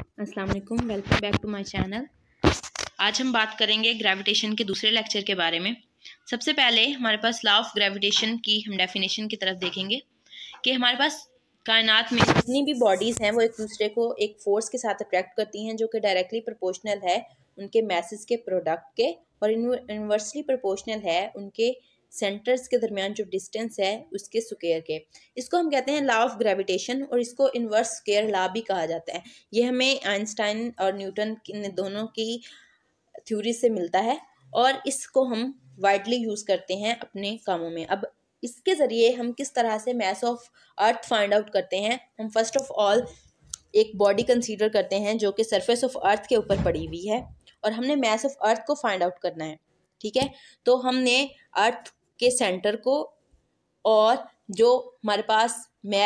अस्सलाम वालेकुम welcome back to my channel आज हम बात करेंगे ग्रेविटेशन के दूसरे लेक्चर के बारे में सबसे पहले हमारे पास लॉ ऑफ ग्रेविटेशन की हम डेफिनेशन की तरफ देखेंगे कि हमारे पास कायनात में जितनी भी बॉडीज़ हैं वो एक दूसरे को एक फोर्स के साथ अट्रैक्ट करती हैं जो कि डायरेक्टली प्रोपोर्शनल है उनके मैसेज के प्रोडक्ट के और इनवर्सली प्रोपोर्शनल है उनके सेंटर्स के दरमियान जो डिस्टेंस है उसके स्क्वेयर के इसको हम कहते हैं लॉ ऑफ ग्रेविटेशन और इसको इन्वर्स स्क्वेयर लॉ भी कहा जाता है ये हमें आइंस्टाइन और न्यूटन ने दोनों की थ्योरी से मिलता है और इसको हम वाइडली यूज़ करते हैं अपने कामों में अब इसके ज़रिए हम किस तरह से mass of earth find out करते हैं हम फर्स्ट ऑफ ऑल एक बॉडी कंसीडर करते हैं जो कि सरफेस ऑफ अर्थ के ऊपर पड़ी हुई है और हमने मैस ऑफ अर्थ को फाइंड आउट करना है ठीक है तो हमने अर्थ के सेंटर को और जो हमारे पास मै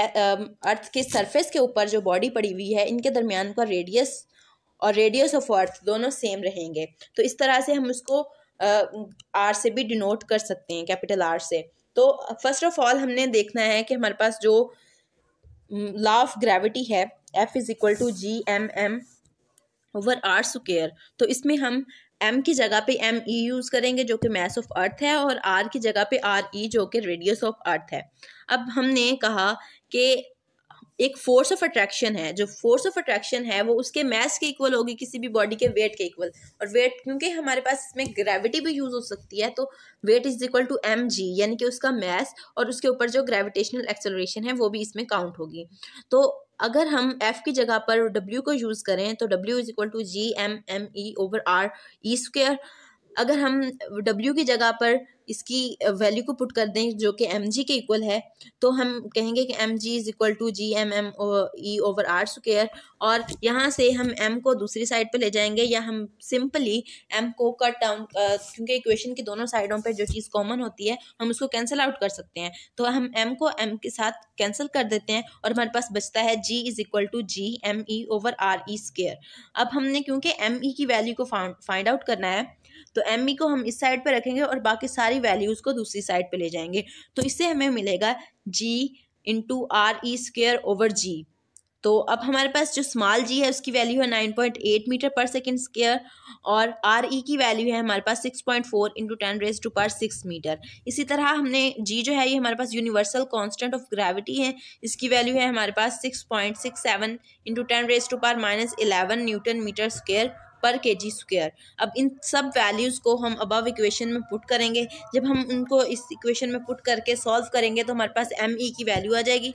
अर्थ के सरफेस के ऊपर जो बॉडी पड़ी हुई है इनके दरमियान का रेडियस और रेडियस ऑफ अर्थ दोनों सेम रहेंगे तो इस तरह से हम उसको आर से भी डिनोट कर सकते हैं कैपिटल आर से तो फर्स्ट ऑफ ऑल हमने देखना है कि हमारे पास जो लॉ ऑफ ग्रेविटी है F is equal to G M M over R square तो इसमें हम एम की जगह पे एम ई यूज़ करेंगे जो कि मैस ऑफ अर्थ है और आर की जगह पे आर ई e, जो कि रेडियस ऑफ अर्थ है अब हमने कहा कि एक फोर्स ऑफ अट्रैक्शन है जो फोर्स ऑफ अट्रैक्शन है वो उसके मैस के इक्वल होगी किसी भी बॉडी के वेट के इक्वल और वेट क्योंकि हमारे पास इसमें ग्रेविटी भी यूज हो सकती है तो weight is equal to M G यानी कि उसका मैस और उसके ऊपर जो ग्रेविटेशनल एक्सेलरेशन है वो भी इसमें काउंट होगी तो अगर हम एफ की जगह पर डब्ल्यू को यूज़ करें तो W is equal to G M M E over R E square अगर हम डब्ल्यू की जगह पर इसकी वैल्यू को पुट कर दें जो कि एम के इक्वल है तो हम कहेंगे कि M G is equal to G M M E over R square और यहाँ से हम एम को दूसरी साइड पर ले जाएंगे या हम सिंपली एम को कट डाउन क्योंकि इक्वेशन की दोनों साइडों पर जो चीज़ कॉमन होती है हम उसको कैंसिल आउट कर सकते हैं तो हम एम को एम के साथ कैंसिल कर देते हैं और हमारे पास बचता है G is equal to G M E over R E square अब हमने क्योंकि एम ई e की वैल्यू को फाइंड आउट करना है तो एम ई e को हम इस साइड पर रखेंगे और बाकी सारी वैल्यूज़ को दूसरी साइड पर ले जाएंगे तो इससे हमें मिलेगा G into R E square over G तो अब हमारे पास जो स्मॉल जी है उसकी वैल्यू है nine point eight metre per second square और आर ई e की वैल्यू है हमारे पास six point four into ten raise to power six metre इसी तरह हमने जी जो है ये हमारे पास यूनिवर्सल कांस्टेंट ऑफ ग्रेविटी है इसकी वैल्यू है हमारे पास six point six seven into ten raise to power minus eleven newton metre square per K ji square अब इन सब वैल्यूज़ को हम अबव इक्वेशन में पुट करेंगे जब हम उनको इस इक्वेशन में पुट करके सॉल्व करेंगे तो हमारे पास एम ई की वैल्यू आ जाएगी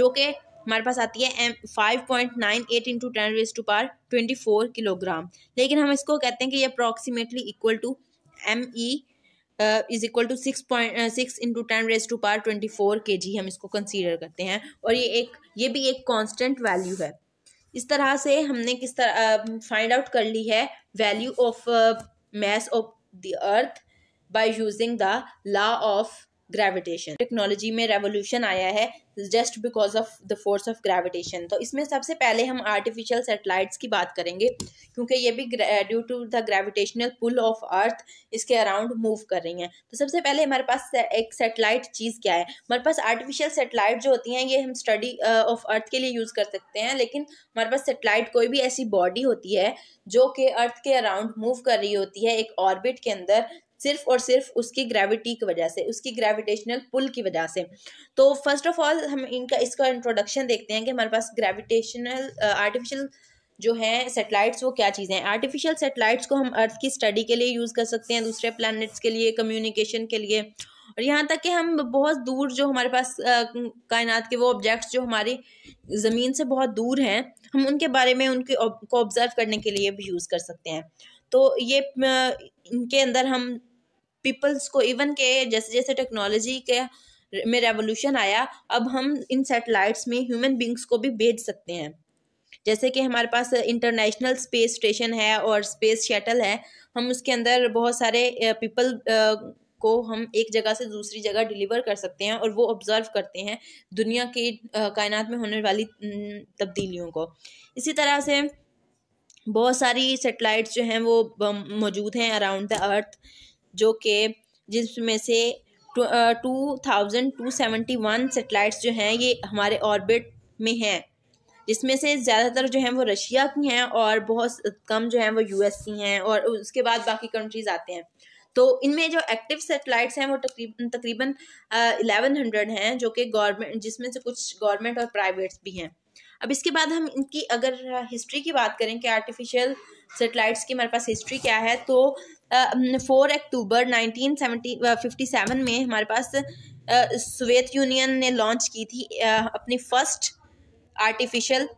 जो कि हमारे पास आती है M five point nine eight into ten raise to power twenty four kilogram लेकिन हम इसको कहते हैं कि ये approximately equal to M E is equal to six point six into ten raise to power twenty four K G हम इसको consider करते हैं और ये एक ये भी एक कॉन्स्टेंट वैल्यू है इस तरह से हमने किस तरह फाइंड आउट कर ली है value of mass of the earth by using the law of gravitation technology में रेवोल्यूशन आया है just because of the force of gravitation तो इसमें सबसे पहले हम आर्टिफिशियल सेटेलाइट्स की बात करेंगे क्योंकि ये भी due to the gravitational pull of earth इसके अराउंड मूव कर रही हैं तो सबसे पहले हमारे पास एक सेटेलाइट चीज़ क्या है हमारे पास आर्टिफिशियल सेटेलाइट जो होती हैं ये हम स्टडी ऑफ अर्थ के लिए यूज़ कर सकते हैं लेकिन हमारे पास सेटेलाइट कोई भी ऐसी बॉडी होती है जो कि अर्थ के अराउंड मूव कर रही होती है एक ऑर्बिट के अंदर सिर्फ और सिर्फ उसकी ग्रेविटी की वजह से उसकी ग्रेविटेशनल पुल की वजह से तो फर्स्ट ऑफ ऑल हम इनका इसका इंट्रोडक्शन देखते हैं कि हमारे पास ग्रेविटेशनल आर्टिफिशियल जो है सेटेलाइट्स वो क्या चीज़ें हैं आर्टिफिशियल सेटेलाइट्स को हम अर्थ की स्टडी के लिए यूज़ कर सकते हैं दूसरे प्लानट्स के लिए कम्युनिकेशन के लिए और यहाँ तक कि हम बहुत दूर जो हमारे पास कायनात के वो ऑब्जेक्ट्स जो हमारी ज़मीन से बहुत दूर हैं हम उनके बारे में उनके को ऑब्ज़र्व करने के लिए भी यूज़ कर सकते हैं तो ये इनके अंदर हम पीपल्स को इवन के जैसे जैसे टेक्नोलॉजी के में रेवोल्यूशन आया अब हम इन सेटेलाइट्स में ह्यूमन बींग्स को भी भेज सकते हैं जैसे कि हमारे पास इंटरनेशनल स्पेस स्टेशन है और स्पेस शटल है हम उसके अंदर बहुत सारे पीपल को हम एक जगह से दूसरी जगह डिलीवर कर सकते हैं और वो ऑब्ज़र्व करते हैं दुनिया की कायनात में होने वाली तब्दीलियों को इसी तरह से बहुत सारी सेटेलाइट्स जो हैं वो मौजूद हैं अराउंड द अर्थ जो कि जिसमें से two thousand two seventy one satellites जो हैं ये हमारे ऑर्बिट में हैं जिसमें से ज़्यादातर जो हैं वो रशिया की हैं और बहुत कम जो हैं वो यूएस की हैं और उसके बाद बाकी कंट्रीज़ आते हैं तो इनमें जो एक्टिव सेटेलाइट्स हैं वो तकरीबन तकरीबन इलेवन हंड्रेड हैं जो कि गवर्नमेंट जिसमें से कुछ गवर्नमेंट और प्राइवेट्स भी हैं अब इसके बाद हम इनकी अगर हिस्ट्री की बात करें कि आर्टिफिशियल सेटेलाइट्स की हमारे पास हिस्ट्री क्या है तो four October nineteen seventy fifty seven में हमारे पास सोवियत यूनियन ने लॉन्च की थी अपनी फर्स्ट आर्टिफिशियल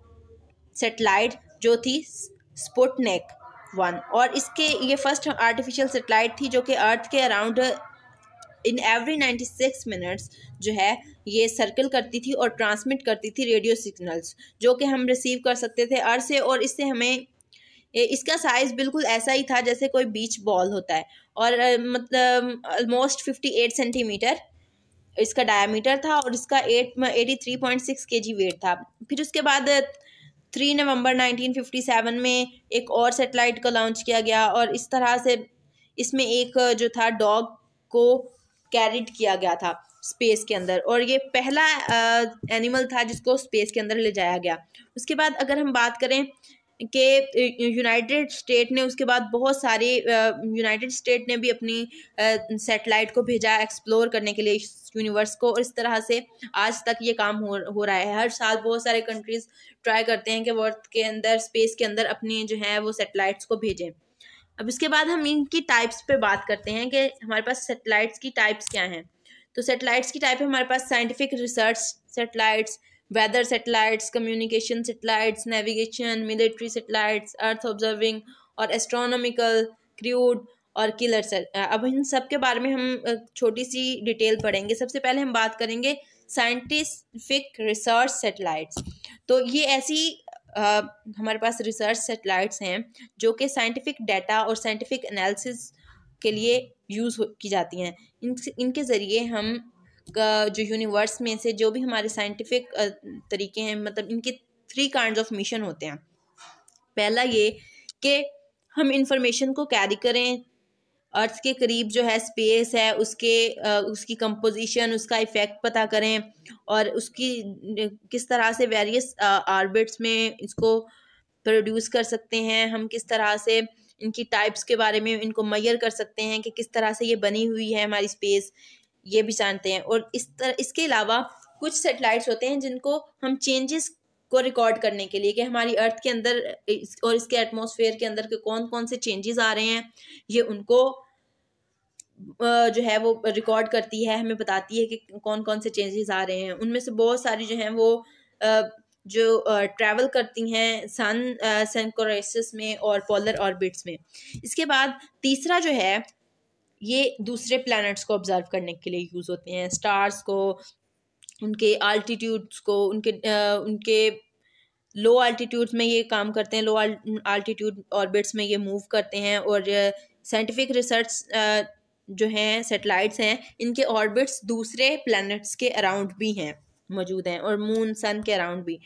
सेटेलाइट जो थी स्पुटनिक वन और इसके ये फर्स्ट आर्टिफिशियल सेटेलाइट थी जो कि अर्थ के around in every ninety six minutes जो है ये सर्कल करती थी और ट्रांसमिट करती थी रेडियो सिग्नल्स जो कि हम रिसीव कर सकते थे अर्थ से और इससे हमें इसका साइज़ बिल्कुल ऐसा ही था जैसे कोई बीच बॉल होता है और मतलब ऑलमोस्ट फिफ्टी एट सेंटीमीटर इसका डायमीटर था और इसका eight eighty three point six K G wait था फिर उसके बाद थ्री नवंबर सेवन में एक और सेटेलाइट को लॉन्च किया गया और इस तरह से इसमें एक जो था डॉग को कैरिड किया गया था स्पेस के अंदर और ये पहला आ, एनिमल था जिसको स्पेस के अंदर ले जाया गया उसके बाद अगर हम बात करें कि यूनाइटेड स्टेट ने उसके बाद बहुत सारे यूनाइटेड स्टेट ने भी अपनी सेटेलाइट को भेजा एक्सप्लोर करने के लिए इस यूनिवर्स को और इस तरह से आज तक ये काम हो हो रहा है हर साल बहुत सारे कंट्रीज़ ट्राई करते हैं कि वर्थ के अंदर स्पेस के अंदर अपनी जो है वो सेटेलाइट्स को भेजें अब इसके बाद हम इनकी टाइप्स पर बात करते हैं कि हमारे पास सेटेलाइट्स की टाइप्स क्या हैं तो सेटेलाइट्स की टाइप है हमारे पास scientific research satellites weather satellites communication satellites navigation military satellites earth observing और एस्ट्रोनॉमिकल क्रूड और किलर सेट अब इन सब के बारे में हम छोटी सी डिटेल पढ़ेंगे सबसे पहले हम बात करेंगे साइंटिफिक रिसर्च सेटेलाइट्स तो ये ऐसी आ, हमारे पास रिसर्च सेटेलाइट्स हैं जो कि साइंटिफिक डाटा और साइंटिफिक एनालिसिस के लिए यूज़ की जाती हैं इन इनके ज़रिए हम का जो यूनिवर्स में से जो भी हमारे साइंटिफिक तरीके हैं मतलब इनके थ्री काइंड ऑफ मिशन होते हैं पहला ये कि हम इंफॉर्मेशन को कैरी करें अर्थ के करीब जो है स्पेस है उसके उसकी कंपोजिशन उसका इफ़ेक्ट पता करें और उसकी किस तरह से वेरियस आर्बिट्स में इसको प्रोड्यूस कर सकते हैं हम किस तरह से इनकी टाइप्स के बारे में इनको मैयर कर सकते हैं कि किस तरह से ये बनी हुई है हमारी स्पेस ये भी जानते हैं और इस तरह इसके अलावा कुछ सेटेलाइट्स होते हैं जिनको हम चेंजेस को रिकॉर्ड करने के लिए कि हमारी अर्थ के अंदर और इसके एटमोसफेयर के अंदर के कौन कौन से चेंजेस आ रहे हैं ये उनको जो है वो रिकॉर्ड करती है हमें बताती है कि कौन कौन से चेंजेस आ रहे हैं उनमें से बहुत सारी जो हैं वो जो ट्रैवल करती हैं सन सन में और पोलर ऑर्बिट्स में इसके बाद तीसरा जो है ये दूसरे प्लैनेट्स को ऑब्ज़र्व करने के लिए यूज़ होते हैं स्टार्स को उनके आल्टीट्यूड्स को उनके आ, उनके लो आल्टीट्यूड्स में ये काम करते हैं लो आल्टीट्यूड ऑर्बिट्स में ये मूव करते हैं और साइंटिफिक रिसर्च जो हैं सेटेलाइट्स हैं इनके ऑर्बिट्स दूसरे प्लैनेट्स के अराउंड भी हैं मौजूद हैं और मून सन के अराउंड भी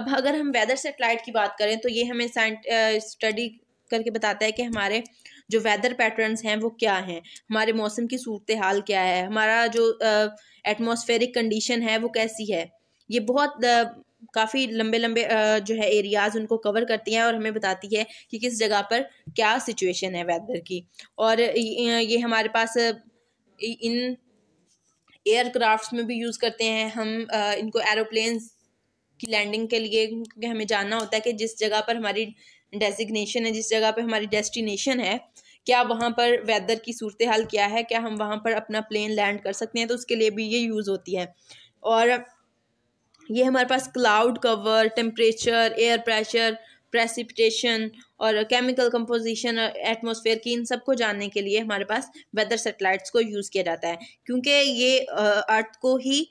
अब अगर हम वेदर सेटेलाइट की बात करें तो ये हमें स्टडी करके बताता है कि हमारे जो वेदर पैटर्न्स हैं वो क्या हैं हमारे मौसम की सूरत हाल क्या है हमारा जो एटमॉस्फेरिक कंडीशन है वो कैसी है ये बहुत काफ़ी लंबे लंबे जो है एरियाज़ उनको कवर करती हैं और हमें बताती है कि किस जगह पर क्या सिचुएशन है वेदर की और ये हमारे पास इन एयरक्राफ्ट्स में भी यूज़ करते हैं हम आ, इनको एरोप्लेन्स की लैंडिंग के लिए क्योंकि हमें जानना होता है कि जिस जगह पर हमारी डेजिग्नेशन है जिस जगह पर हमारी डेस्टिनेशन है क्या वहाँ पर वेदर की सूरत हाल क्या है क्या हम वहाँ पर अपना प्लेन लैंड कर सकते हैं तो उसके लिए भी ये यूज़ होती है और ये हमारे पास cloud cover temperature air pressure precipitation और केमिकल कंपोजिशन और एटमोसफेयर की इन सब को जानने के लिए हमारे पास वेदर सेटेलाइट्स को यूज़ किया जाता है क्योंकि ये अर्थ को ही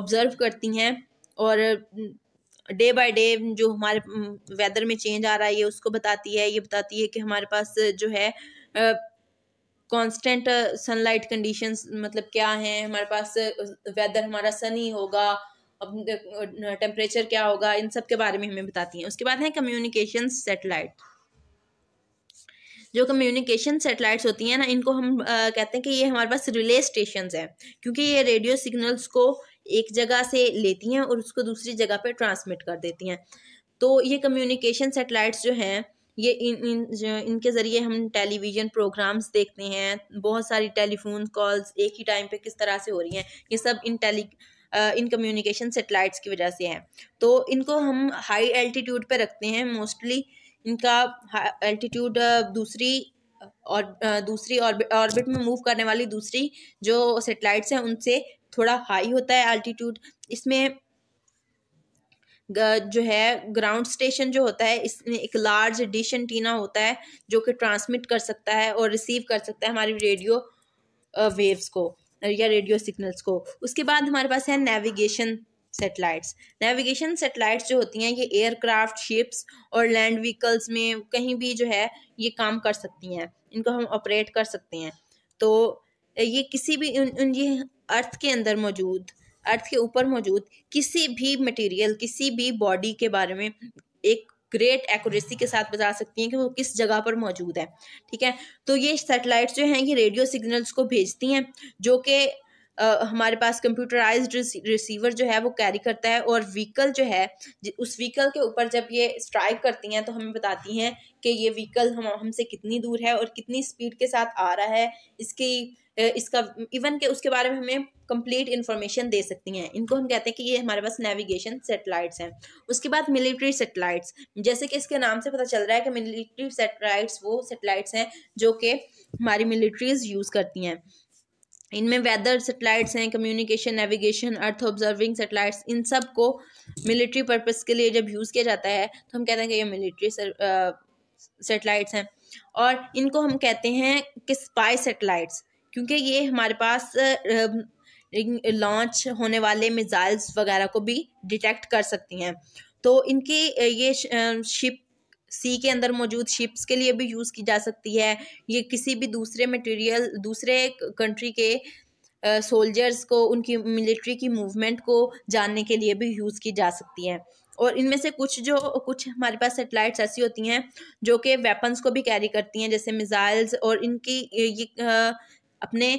ऑब्ज़र्व करती हैं और डे बाय डे जो हमारे वेदर में चेंज आ रहा है ये उसको बताती है ये बताती है कि हमारे पास जो है कांस्टेंट सनलाइट कंडीशंस मतलब क्या हैं हमारे पास वेदर हमारा सनी होगा अब टेम्परेचर क्या होगा इन सब के बारे में हमें बताती हैं उसके बाद है कम्युनिकेशन सेटेलाइट जो कम्युनिकेशन सेटेलाइट्स होती हैं ना इनको हम आ, कहते हैं कि ये हमारे पास रिले स्टेशन हैं क्योंकि ये रेडियो सिग्नल्स को एक जगह से लेती हैं और उसको दूसरी जगह पे ट्रांसमिट कर देती हैं तो ये कम्युनिकेशन सेटेलाइट्स जो हैं ये इन इन इनके ज़रिए हम टेलीविज़न प्रोग्राम्स देखते हैं बहुत सारी टेलीफोन कॉल्स एक ही टाइम पे किस तरह से हो रही हैं ये सब इन टेली इन कम्युनिकेशन सेटेलाइट्स की वजह से हैं तो इनको हम हाई एल्टीट्यूड पर रखते हैं मोस्टली इनका एल्टीट्यूड दूसरी और दूसरी ऑर्बिट में मूव करने वाली दूसरी जो सेटेलाइट्स हैं उनसे थोड़ा हाई होता है एल्टीट्यूड इसमें जो है ग्राउंड स्टेशन जो होता है इसमें एक लार्ज डिश एंटीना होता है जो कि ट्रांसमिट कर सकता है और रिसीव कर सकता है हमारी रेडियो वेव्स को या रेडियो सिग्नल्स को उसके बाद हमारे पास है नेविगेशन सेटेलाइट्स नेविगेशन सेटेलाइट्स जो होती हैं ये एयरक्राफ्ट शिप्स और लैंड व्हीकल्स में कहीं भी जो है ये काम कर सकती हैं इनको हम ऑपरेट कर सकते हैं तो ये किसी भी उन, उन ये अर्थ के अंदर मौजूद अर्थ के ऊपर मौजूद किसी भी मटेरियल किसी भी बॉडी के बारे में एक ग्रेट एक्यूरेसी के साथ बता सकती हैं कि वो किस जगह पर मौजूद है ठीक है तो ये सेटेलाइट जो हैं ये रेडियो सिग्नल्स को भेजती हैं जो कि हमारे पास कंप्यूटराइज रिसीवर जो है वो कैरी करता है और व्हीकल जो है उस व्हीकल के ऊपर जब ये स्ट्राइक करती हैं तो हमें बताती हैं कि ये व्हीकल हम हमसे कितनी दूर है और कितनी स्पीड के साथ आ रहा है इसकी इसका इवन के उसके बारे में हमें कंप्लीट इन्फॉर्मेशन दे सकती हैं इनको हम कहते हैं कि ये हमारे पास नेविगेशन सेटेलाइट्स हैं उसके बाद मिलिट्री सेटेलाइट्स जैसे कि इसके नाम से पता चल रहा है कि मिलिट्री सेटेलाइट्स वो सेटेलाइट्स हैं जो कि हमारी मिलिट्रीज यूज़ करती हैं इनमें वेदर सेटेलाइट्स हैं communication navigation earth observing satellites इन सब को मिलिट्री पर्पज़ के लिए जब यूज़ किया जाता है तो हम कहते हैं कि ये मिलिट्री सेटेलाइट्स हैं और इनको हम कहते हैं कि स्पाई सेटेलाइट्स क्योंकि ये हमारे पास लॉन्च होने वाले मिज़ाइल्स वगैरह को भी डिटेक्ट कर सकती हैं तो इनकी ये शिप सी के अंदर मौजूद शिप्स के लिए भी यूज़ की जा सकती है ये किसी भी दूसरे मटेरियल दूसरे कंट्री के सोल्जर्स को उनकी मिलिट्री की मूवमेंट को जानने के लिए भी यूज़ की जा सकती है और इनमें से कुछ जो कुछ हमारे पास सेटेलाइट्स ऐसी होती हैं जो कि वेपन्स को भी कैरी करती हैं जैसे मिज़ाइल्स और इनकी ये अपने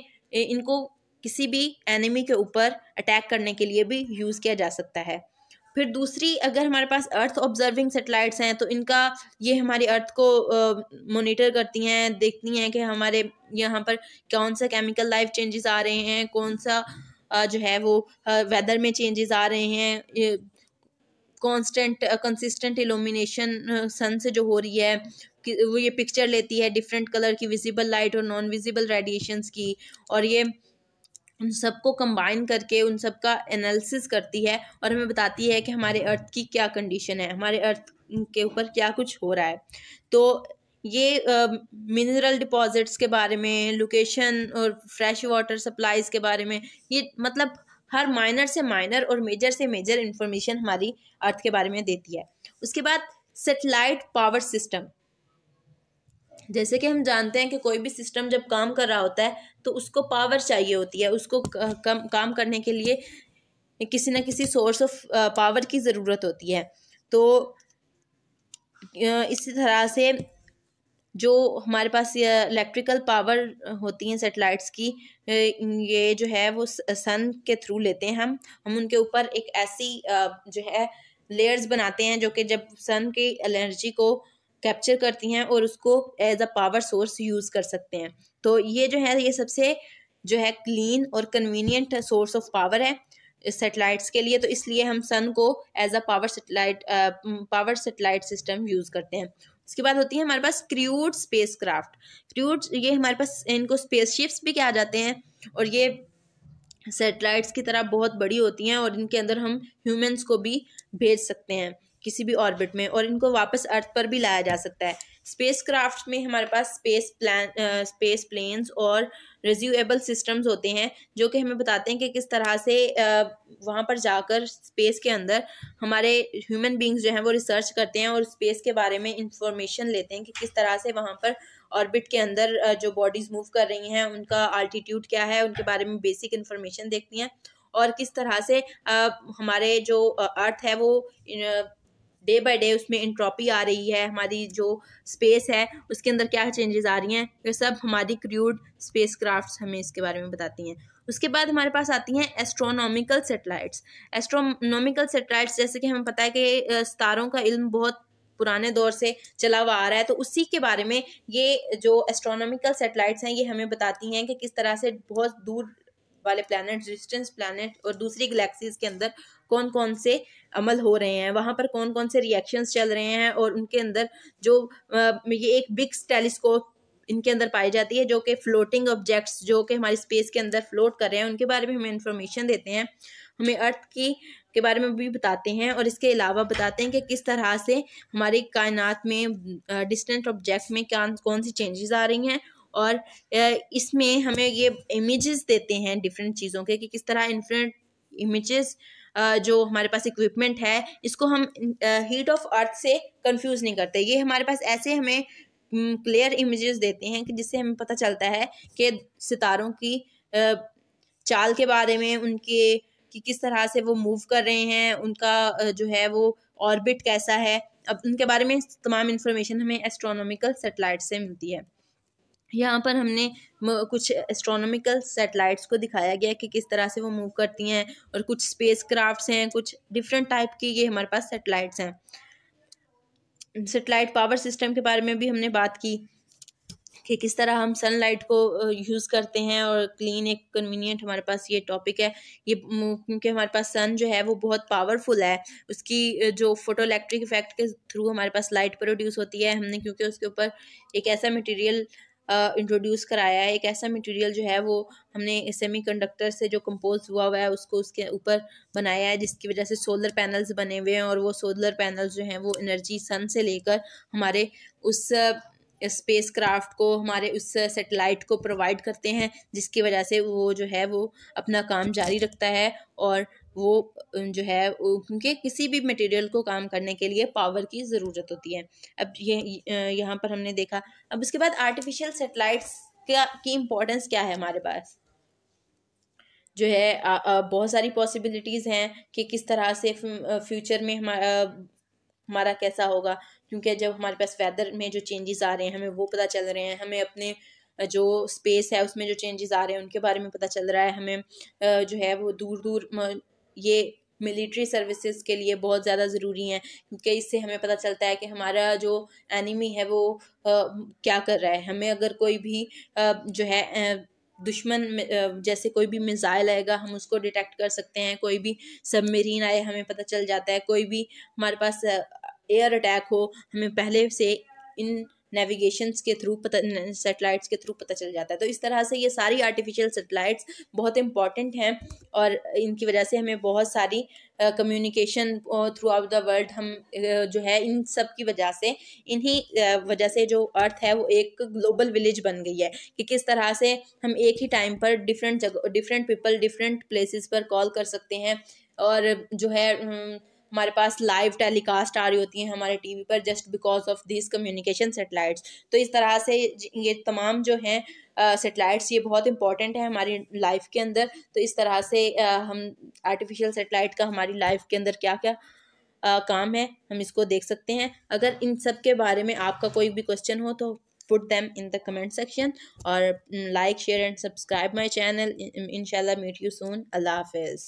इनको किसी भी एनिमी के ऊपर अटैक करने के लिए भी यूज़ किया जा सकता है फिर दूसरी अगर हमारे पास अर्थ ऑब्जर्विंग सेटेलाइट्स हैं तो इनका ये हमारी अर्थ को मोनिटर करती हैं देखती हैं कि हमारे यहाँ पर कौन सा केमिकल लाइफ चेंजेस आ रहे हैं कौन सा जो है वो वेदर में चेंजेस आ रहे हैं कांस्टेंट कंसिस्टेंट इलोमिनेशन सन से जो हो रही है वो ये पिक्चर लेती है डिफरेंट कलर की विजिबल लाइट और नॉन विजिबल रेडिएशंस की और ये उन सबको कंबाइन करके उन सब का एनालिसिस करती है और हमें बताती है कि हमारे अर्थ की क्या कंडीशन है हमारे अर्थ के ऊपर क्या कुछ हो रहा है तो ये मिनरल uh, डिपॉजिट्स के बारे में लोकेशन और फ्रेश वाटर सप्लाईज के बारे में ये मतलब हर माइनर से माइनर और मेजर से मेजर इन्फॉर्मेशन हमारी अर्थ के बारे में देती है उसके बाद सेटेलाइट पावर सिस्टम जैसे कि हम जानते हैं कि कोई भी सिस्टम जब काम कर रहा होता है तो उसको पावर चाहिए होती है उसको कम काम करने के लिए किसी न किसी सोर्स ऑफ पावर की ज़रूरत होती है तो इसी तरह से जो हमारे पास इलेक्ट्रिकल पावर होती हैं सेटेलाइट्स की ये जो है वो सन के थ्रू लेते हैं हम हम उनके ऊपर एक ऐसी जो है लेयर्स बनाते हैं जो कि जब सन की एनर्जी को कैप्चर करती हैं और उसको as a power source use कर सकते हैं तो ये जो है ये सबसे जो है क्लीन और कन्वीनियंट सोर्स ऑफ पावर है सेटेलाइट्स के लिए तो इसलिए हम सन को as a power satellite power satellite system use करते हैं उसके बाद होती है हमारे पास क्रूड स्पेस क्राफ्ट क्रूड ये हमारे पास इनको स्पेस शिप्स भी कहा जाते हैं और ये सेटेलाइट्स की तरह बहुत बड़ी होती हैं और इनके अंदर हम ह्यूमंस को भी भेज सकते हैं किसी भी ऑर्बिट में और इनको वापस अर्थ पर भी लाया जा सकता है स्पेस क्राफ्ट में हमारे पास स्पेस प्लान स्पेस प्लेन्स और रिज्यूएबल सिस्टम्स होते हैं जो कि हमें बताते हैं कि किस तरह से वहाँ पर जाकर स्पेस के अंदर हमारे ह्यूमन बींग्स जो हैं वो रिसर्च करते हैं और स्पेस के बारे में इंफॉर्मेशन लेते हैं कि किस तरह से वहाँ पर ऑर्बिट के अंदर जो बॉडीज़ मूव कर रही हैं उनका आल्टीट्यूड क्या है उनके बारे में बेसिक इन्फॉर्मेशन देखती हैं और किस तरह से आ, हमारे जो अर्थ है वो डे बाय डे उसमें इंट्रॉपी आ रही है हमारी जो स्पेस है उसके अंदर क्या चेंजेस आ रही हैं ये सब हमारी क्रूड स्पेस क्राफ्ट हमें इसके बारे में बताती हैं उसके बाद हमारे पास आती हैं एस्ट्रोनॉमिकल सेटेलाइट्स एस्ट्रोनॉमिकल सेटेलाइट्स जैसे कि हमें पता है कि सितारों का इल्म बहुत पुराने दौर से चला हुआ आ रहा है तो उसी के बारे में ये जो एस्ट्रोनॉमिकल सेटेलाइट्स हैं ये हमें बताती हैं कि किस तरह से बहुत दूर वाले प्लैनेट डिस्टेंस प्लैनेट और दूसरी गलेक्सीज़ के अंदर कौन कौन से अमल हो रहे हैं वहाँ पर कौन कौन से रिएक्शंस चल रहे हैं और उनके अंदर जो ये एक बिग्स टेलीस्कोप इनके अंदर पाई जाती है जो कि फ्लोटिंग ऑब्जेक्ट्स जो कि हमारी स्पेस के अंदर फ्लोट कर रहे हैं उनके बारे में हमें इंफॉर्मेशन देते हैं हमें अर्थ की के बारे में भी बताते हैं और इसके अलावा बताते हैं कि किस तरह से हमारी कायनात में डिस्टेंट ऑब्जेक्ट में क्या कौन सी चेंजेस आ रही हैं और इसमें हमें ये इमेजेस देते हैं डिफरेंट चीज़ों के कि किस तरह इन्फिनेट इमेजेस जो हमारे पास इक्विपमेंट है इसको हम हीट ऑफ अर्थ से कंफ्यूज नहीं करते ये हमारे पास ऐसे हमें क्लियर इमेजेस देते हैं कि जिससे हमें पता चलता है कि सितारों की चाल के बारे में उनके कि किस तरह से वो मूव कर रहे हैं उनका जो है वो ऑर्बिट कैसा है अब उनके बारे में तमाम इन्फॉर्मेशन हमें एस्ट्रोनॉमिकल सेटेलाइट से मिलती है यहाँ पर हमने कुछ एस्ट्रोनॉमिकल सेटेलाइट्स को दिखाया गया कि किस तरह से वो मूव करती हैं और कुछ स्पेस क्राफ्ट हैं कुछ डिफरेंट टाइप की ये हमारे पास सेटेलाइट्स हैं सेटेलाइट पावर सिस्टम के बारे में भी हमने बात की कि किस तरह हम सनलाइट को यूज़ करते हैं और क्लीन एक कन्वीनियंट हमारे पास ये टॉपिक है ये क्योंकि हमारे पास सन जो है वो बहुत पावरफुल है उसकी जो फोटो इलेक्ट्रिक इफेक्ट के थ्रू हमारे पास लाइट प्रोड्यूस होती है हमने क्योंकि उसके ऊपर एक ऐसा मटेरियल इंट्रोड्यूस कराया है एक ऐसा मटेरियल जो है वो हमने सेमीकंडक्टर से जो कंपोज हुआ हुआ है उसको उसके ऊपर बनाया है जिसकी वजह से सोलर पैनल्स बने हुए हैं और वो सोलर पैनल्स जो हैं वो एनर्जी सन से लेकर हमारे उस स्पेस क्राफ्ट को हमारे उस सेटेलाइट को प्रोवाइड करते हैं जिसकी वजह से वो जो है वो अपना काम जारी रखता है और वो जो है क्योंकि किसी भी मटेरियल को काम करने के लिए पावर की ज़रूरत होती है अब ये यहाँ पर हमने देखा अब इसके बाद आर्टिफिशियल सेटेलाइट्स क्या की इम्पोर्टेंस क्या है हमारे पास जो है बहुत सारी पॉसिबिलिटीज़ हैं कि किस तरह से फ्यूचर में हमारा हमारा कैसा होगा क्योंकि जब हमारे पास वेदर में जो चेंजेस आ रहे हैं हमें वो पता चल रहे हैं हमें अपने जो स्पेस है उसमें जो चेंजेस आ रहे हैं उनके बारे में पता चल रहा है हमें जो है वो दूर दूर ये मिलिट्री सर्विसेज के लिए बहुत ज़्यादा ज़रूरी हैं क्योंकि इससे हमें पता चलता है कि हमारा जो एनिमी है वो आ, क्या कर रहा है हमें अगर कोई भी आ, जो है आ, दुश्मन जैसे कोई भी मिज़ाइल आएगा हम उसको डिटेक्ट कर सकते हैं कोई भी सबमरीन आए हमें पता चल जाता है कोई भी हमारे पास एयर अटैक हो हमें पहले से इन नेविगेशन के थ्रू पता सेटेलाइट्स के थ्रू पता चल जाता है तो इस तरह से ये सारी आर्टिफिशियल सेटेलाइट्स बहुत इंपॉर्टेंट हैं और इनकी वजह से हमें बहुत सारी communication throughout the world हम जो है इन सब की वजह से इन्हीं वजह से जो अर्थ है वो एक ग्लोबल विलेज बन गई है कि किस तरह से हम एक ही टाइम पर डिफरेंट जगह डिफरेंट पीपल डिफरेंट प्लेसेस पर कॉल कर सकते हैं और जो है हमारे पास लाइव टेलीकास्ट आ रही होती हैं हमारे टीवी पर just because of this communication satellites तो इस तरह से ये तमाम जो हैं सेटेलाइट्स ये बहुत इंपॉर्टेंट है हमारी लाइफ के अंदर तो इस तरह से uh, हम आर्टिफिशियल सेटेलाइट का हमारी लाइफ के अंदर क्या क्या आ, काम है हम इसको देख सकते हैं अगर इन सब के बारे में आपका कोई भी क्वेश्चन हो तो put them in the comment section और like share and subscribe my channel in meet you soon अल्लाह हाफिज़